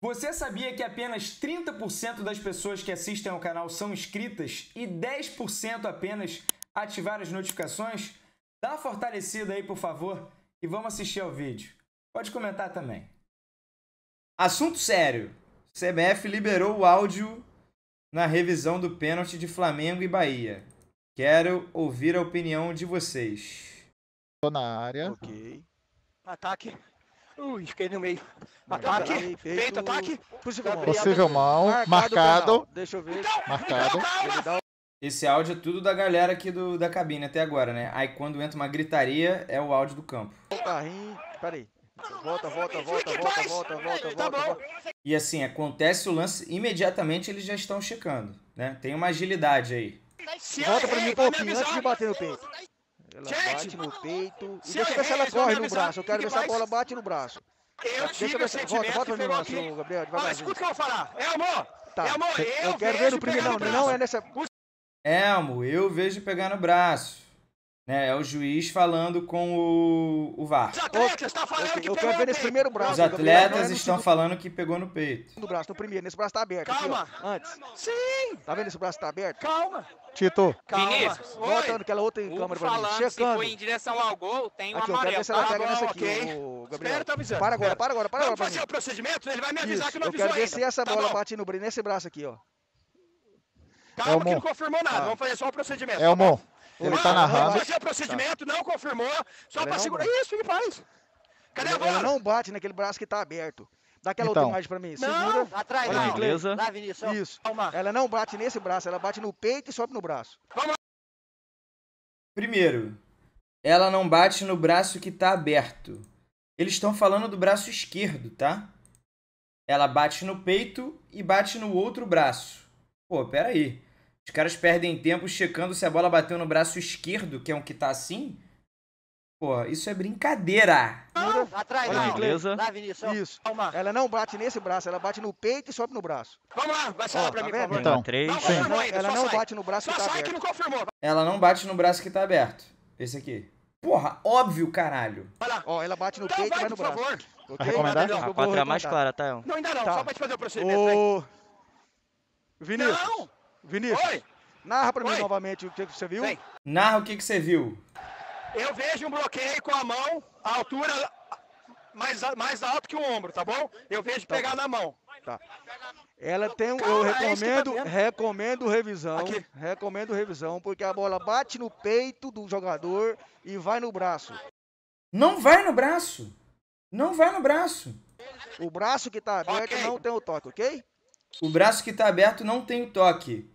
Você sabia que apenas 30% das pessoas que assistem ao canal são inscritas e 10% apenas ativaram as notificações? Dá uma fortalecida aí, por favor, e vamos assistir ao vídeo. Pode comentar também. Assunto sério. CBF liberou o áudio na revisão do pênalti de Flamengo e Bahia. Quero ouvir a opinião de vocês. Tô na área. Ok. Ataque. Ui, fiquei no meio. Ataque, feito, feito ataque. Tá Possível mal, marcado. marcado. Deixa eu ver. Então, marcado. Então, Esse áudio é tudo da galera aqui do, da cabine até agora, né? Aí quando entra uma gritaria, é o áudio do campo. Carrinho, peraí. Volta, volta, volta, volta, volta, volta, volta, volta. Tá e assim, acontece o lance, imediatamente eles já estão checando, né? Tem uma agilidade aí. Volta pra mim um pouquinho antes de bater no peito. Ela Gente, bate no peito. E deixa eu ver se ela corre no braço. Eu quero ver se a bola bate no braço. Eu deixa tive eu ver Volta, volta pra mim, Márcio, Gabriel. Olha, escuta o que eu vou falar. Elmo! É tá. Elmo, é eu, eu quero ver no primeiro. Não, não é nessa. Elmo, é, eu vejo pegar no braço. Né? É o juiz falando com o, o VAR. Os atletas estão falando eu, que eu pegou no peito. Primeiro braço. Os atletas estão falando que pegou no peito. No braço, no primeiro, nesse braço tá aberto. Calma. Aqui, Antes. Sim. Tá vendo esse braço tá aberto? Calma. Tito. Calma. Vinícius. Voltando aquela outra em câmera pra mim. Checando. se foi em direção ao gol, tem um aqui, amarelo. Eu quero ver se ela tá pega nessa aqui, okay. o Gabriel. Espera, tá avisando. Para agora, para agora, para agora. Vamos fazer o procedimento, ele vai me avisar que não avisou Eu quero ver se essa tá bola bate no nesse braço aqui, ó. Calma que não confirmou nada. Ah. Vamos fazer só o procedimento. o tá ele ah, tá narrando. Não fazer o procedimento, tá. não confirmou. Só Ela pra segurar. Bate. Isso, me em paz. Cadê a bola? Ela não bate naquele braço que tá aberto. Dá aquela então. outra imagem pra mim. Não, Segura. atrás, Olha, não. Beleza. Lá, Vinícius. Isso. Calma. Ela não bate nesse braço, ela bate no peito e sobe no braço. Vamos Primeiro, ela não bate no braço que tá aberto. Eles estão falando do braço esquerdo, tá? Ela bate no peito e bate no outro braço. Pô, peraí. aí. Os caras perdem tempo checando se a bola bateu no braço esquerdo, que é um que tá assim. Pô, isso é brincadeira. Ah, atrás, não. Beleza. Lá, Vinícius. Isso. Calma. Ela não bate nesse braço, ela bate no peito e sobe no braço. Vamos lá, vai sair oh, pra tá mim, favor. Então, três. Não, ainda, ela não sai. bate no braço só que tá aberto. Que não confirmou. Ela não bate no braço que tá aberto. Esse aqui. Porra, óbvio, caralho. Vai lá. Ó, ela bate no então peito e vai no por braço. Favor. Okay? A quatro é mais clara, tá, El? Não, ainda não, tá. só pra te fazer o procedimento. Ô... Né? Vinícius. Não! Vinícius, Oi? narra para mim novamente o que você viu. Sim. Narra o que você viu. Eu vejo um bloqueio com a mão, a altura mais, mais alto que o ombro, tá bom? Eu vejo tá. pegar na mão. Tá. Ela tem, um. eu é tá recomendo, é tá recomendo revisão, Aqui. recomendo revisão, porque a bola bate no peito do jogador e vai no braço. Não vai no braço. Não vai no braço. O braço que tá aberto okay. não tem o toque, ok? O braço que está aberto não tem o toque.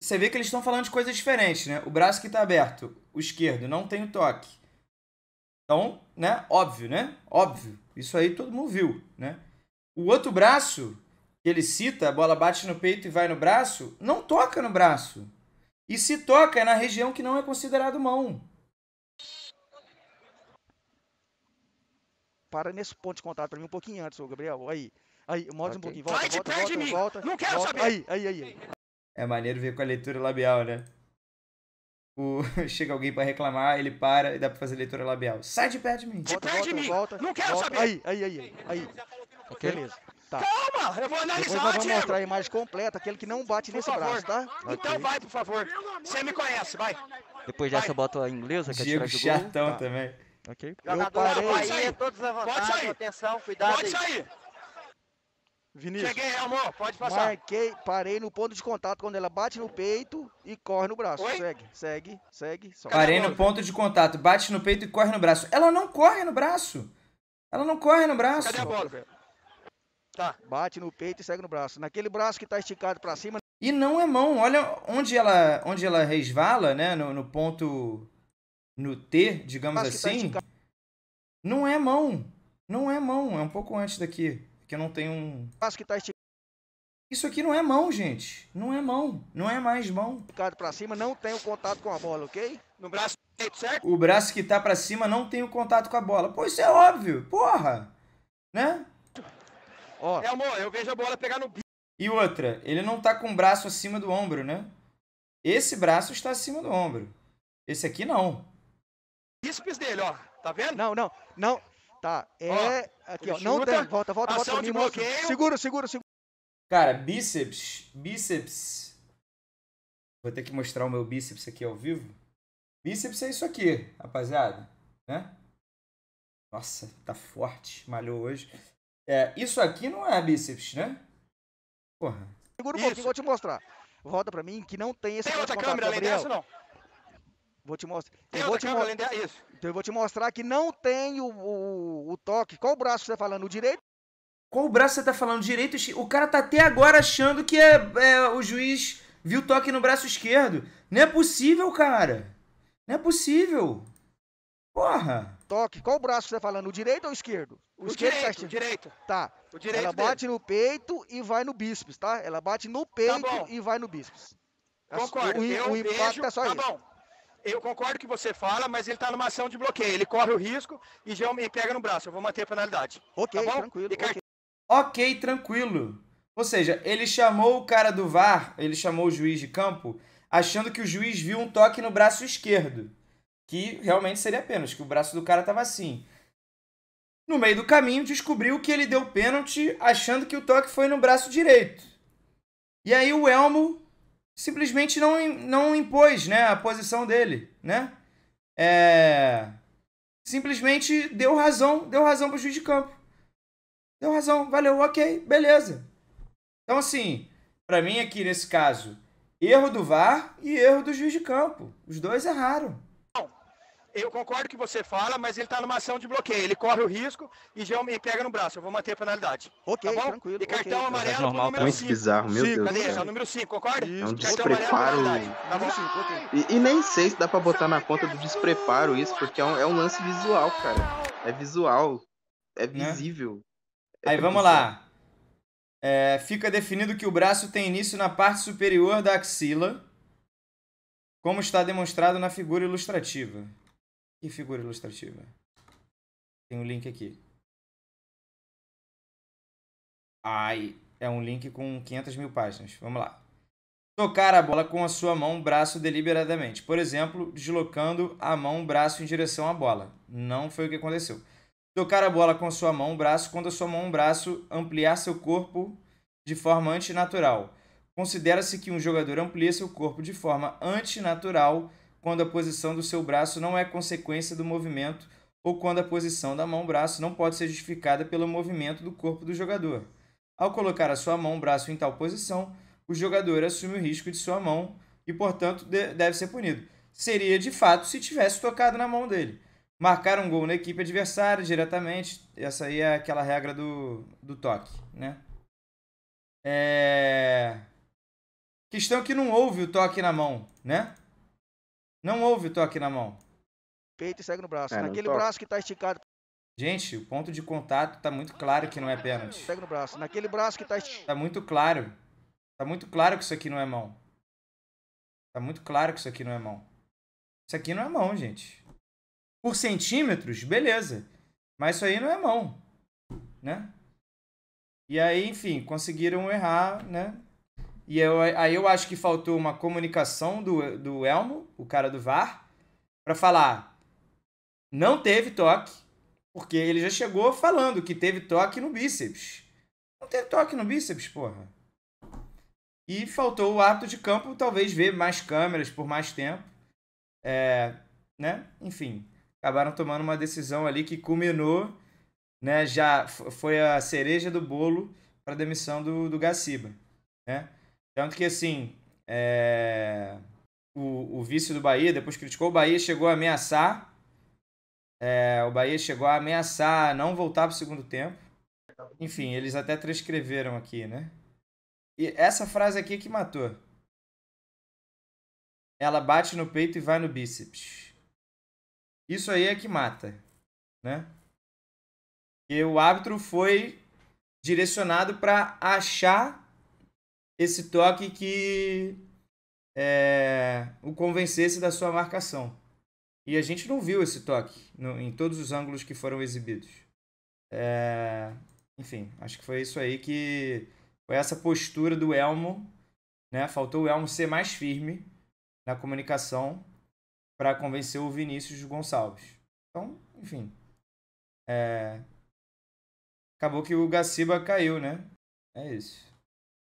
Você vê que eles estão falando de coisas diferentes, né? O braço que está aberto, o esquerdo, não tem o toque. Então, né? Óbvio, né? Óbvio. Isso aí todo mundo viu, né? O outro braço que ele cita, a bola bate no peito e vai no braço, não toca no braço. E se toca é na região que não é considerado mão. Para nesse ponto de contato para mim um pouquinho antes, Gabriel. Aí. Aí, mais okay. um pouquinho. Volta, Vai volta, de volta, de mim. volta. Não quero volta. saber. Aí, aí, aí. É maneiro ver com a leitura labial, né? O... Chega alguém pra reclamar, ele para e dá pra fazer leitura labial. Sai de perto de mim. Volta, de perto de mim. Volta, não quero saber. Aí, aí, aí. aí. Okay. Beleza. Tá. Calma, eu vou analisar Depois nós vamos mostrar a imagem completa, aquele que não bate por nesse favor. braço, tá? Então okay. vai, por favor. Você me conhece, vai. Depois dessa vai. boto a inglesa, que é Diego é tirar do gol. Tá. também. Ok. Jogador eu parei. Bahia, todos Pode sair. atenção, cuidado Pode aí. sair. Vinícius. Cheguei, amor, pode passar. Marquei, parei no ponto de contato quando ela bate no peito e corre no braço. Oi? Segue, segue, segue. Só. Parei no ponto de contato, bate no peito e corre no braço. Ela não corre no braço. Ela não corre no braço. Cadê a bola? Tá. Bate no peito e segue no braço. Naquele braço que tá esticado para cima. E não é mão. Olha onde ela, onde ela resvala, né? No, no ponto. No T, digamos tá assim. Tá não é mão. Não é mão. É um pouco antes daqui. Porque não tem um. Acho que tá Isso aqui não é mão, gente. Não é mão. Não é mais mão. Esticado pra cima, não tem o contato com a bola, ok? No braço direito, certo? O braço que tá pra cima não tem o contato com a bola. Pô, isso é óbvio. Porra. Né? Ó. É, amor, eu vejo a bola pegar no E outra, ele não tá com o braço acima do ombro, né? Esse braço está acima do ombro. Esse aqui não. Bíceps dele, ó. Tá vendo? Não, não. Não, Tá, é. Ó, aqui, ó. Não tem. Volta, volta, volta. volta me segura, segura, segura. Cara, bíceps. Bíceps. Vou ter que mostrar o meu bíceps aqui ao vivo. Bíceps é isso aqui, rapaziada. Né? Nossa, tá forte. Malhou hoje. É, isso aqui não é bíceps, né? Porra. Segura um pouquinho, vou te mostrar. Volta pra mim que não tem esse. Tem outra câmera além dessa, não? Vou te mostrar. eu vou te mostrar né? isso. Então eu vou te mostrar que não tem o, o, o toque. Qual o braço você tá falando? O direito? Qual o braço você tá falando? Direito? O cara tá até agora achando que é, é o juiz viu toque no braço esquerdo. Não é possível, cara. Não é possível. Porra. Toque. Qual o braço você tá falando? O direito ou o esquerdo? O, o esquerdo direito, tá o direito. Tá. O direito Ela bate dele. no peito e vai no bíceps, tá? Ela bate no tá peito tá e vai no bíceps. Concordo. O, o impacto é vejo... é só tá isso. Bom eu concordo que você fala, mas ele está numa ação de bloqueio. Ele corre o risco e já me pega no braço. Eu vou manter a penalidade. Tá ok, tá tranquilo. Okay. ok, tranquilo. Ou seja, ele chamou o cara do VAR, ele chamou o juiz de campo, achando que o juiz viu um toque no braço esquerdo. Que realmente seria pênalti, que o braço do cara estava assim. No meio do caminho, descobriu que ele deu pênalti achando que o toque foi no braço direito. E aí o Elmo simplesmente não, não impôs né, a posição dele, né? É... Simplesmente deu razão, deu razão para o juiz de campo. Deu razão, valeu, ok, beleza. Então, assim, para mim aqui nesse caso, erro do VAR e erro do juiz de campo. Os dois erraram eu concordo que você fala, mas ele está numa ação de bloqueio. Ele corre o risco e já me pega no braço. Eu vou manter a penalidade. Ok, tá tranquilo. E cartão okay, amarelo é normal, pro número 5. bizarro, meu cinco, Deus. Cadê? É o número 5, concorda? É um despreparo. Tá bom? Cinco, tá e, e, nem sei se dá pra botar na conta do despreparo isso, porque é um, é um lance visual, cara. É visual. É né? visível. É. Aí vamos lá. É, fica definido que o braço tem início na parte superior da axila, como está demonstrado na figura ilustrativa. Que figura ilustrativa? Tem um link aqui. Ai, é um link com 500 mil páginas. Vamos lá. Tocar a bola com a sua mão, braço deliberadamente. Por exemplo, deslocando a mão, braço em direção à bola. Não foi o que aconteceu. Tocar a bola com a sua mão, braço, quando a sua mão, braço ampliar seu corpo de forma antinatural. Considera-se que um jogador amplia seu corpo de forma antinatural quando a posição do seu braço não é consequência do movimento ou quando a posição da mão-braço não pode ser justificada pelo movimento do corpo do jogador. Ao colocar a sua mão-braço em tal posição, o jogador assume o risco de sua mão e, portanto, deve ser punido. Seria de fato se tivesse tocado na mão dele. Marcar um gol na equipe adversária diretamente, essa aí é aquela regra do, do toque, né? É... Questão que não houve o toque na mão, né? Não houve toque na mão. Peito e segue no braço. É, Naquele braço que tá esticado. Gente, o ponto de contato tá muito claro que não é pênalti. Segue no braço. Naquele braço que tá esticado. Tá muito claro. Tá muito claro que isso aqui não é mão. Tá muito claro que isso aqui não é mão. Isso aqui não é mão, gente. Por centímetros, beleza. Mas isso aí não é mão. Né? E aí, enfim, conseguiram errar, né? E eu, aí eu acho que faltou uma comunicação do, do Elmo, o cara do VAR, para falar: não teve toque, porque ele já chegou falando que teve toque no bíceps. Não teve toque no bíceps, porra. E faltou o ato de campo, talvez ver mais câmeras por mais tempo. É, né? Enfim, acabaram tomando uma decisão ali que culminou, né? Já foi a cereja do bolo para a demissão do, do Gaciba, né? Tanto que, assim, é... o, o vice do Bahia depois criticou o Bahia, chegou a ameaçar. É, o Bahia chegou a ameaçar não voltar para o segundo tempo. Enfim, eles até transcreveram aqui, né? E essa frase aqui é que matou. Ela bate no peito e vai no bíceps. Isso aí é que mata, né? E o árbitro foi direcionado para achar esse toque que é, o convencesse da sua marcação. E a gente não viu esse toque no, em todos os ângulos que foram exibidos. É, enfim, acho que foi isso aí que foi essa postura do Elmo, né? Faltou o Elmo ser mais firme na comunicação para convencer o Vinícius Gonçalves. Então, enfim, é, acabou que o Gaciba caiu, né? É isso.